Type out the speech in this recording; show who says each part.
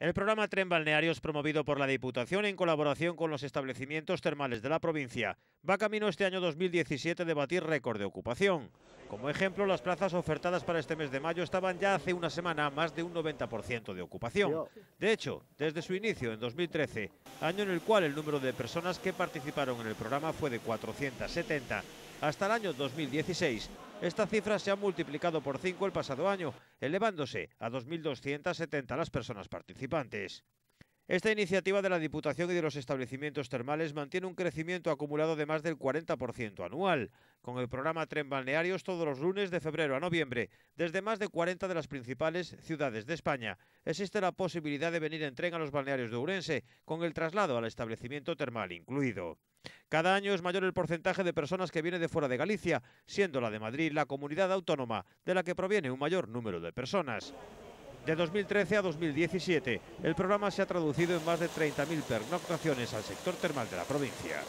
Speaker 1: El programa Tren Balneario promovido por la Diputación en colaboración con los establecimientos termales de la provincia. Va camino este año 2017 de batir récord de ocupación. Como ejemplo, las plazas ofertadas para este mes de mayo estaban ya hace una semana más de un 90% de ocupación. De hecho, desde su inicio en 2013, año en el cual el número de personas que participaron en el programa fue de 470, hasta el año 2016, esta cifra se ha multiplicado por 5 el pasado año, elevándose a 2.270 las personas participantes. Esta iniciativa de la Diputación y de los establecimientos termales mantiene un crecimiento acumulado de más del 40% anual, con el programa Tren Balnearios todos los lunes de febrero a noviembre, desde más de 40 de las principales ciudades de España. Existe la posibilidad de venir en tren a los balnearios de Urense, con el traslado al establecimiento termal incluido. Cada año es mayor el porcentaje de personas que viene de fuera de Galicia, siendo la de Madrid la comunidad autónoma de la que proviene un mayor número de personas de 2013 a 2017. El programa se ha traducido en más de 30.000 pernoctaciones al sector termal de la provincia.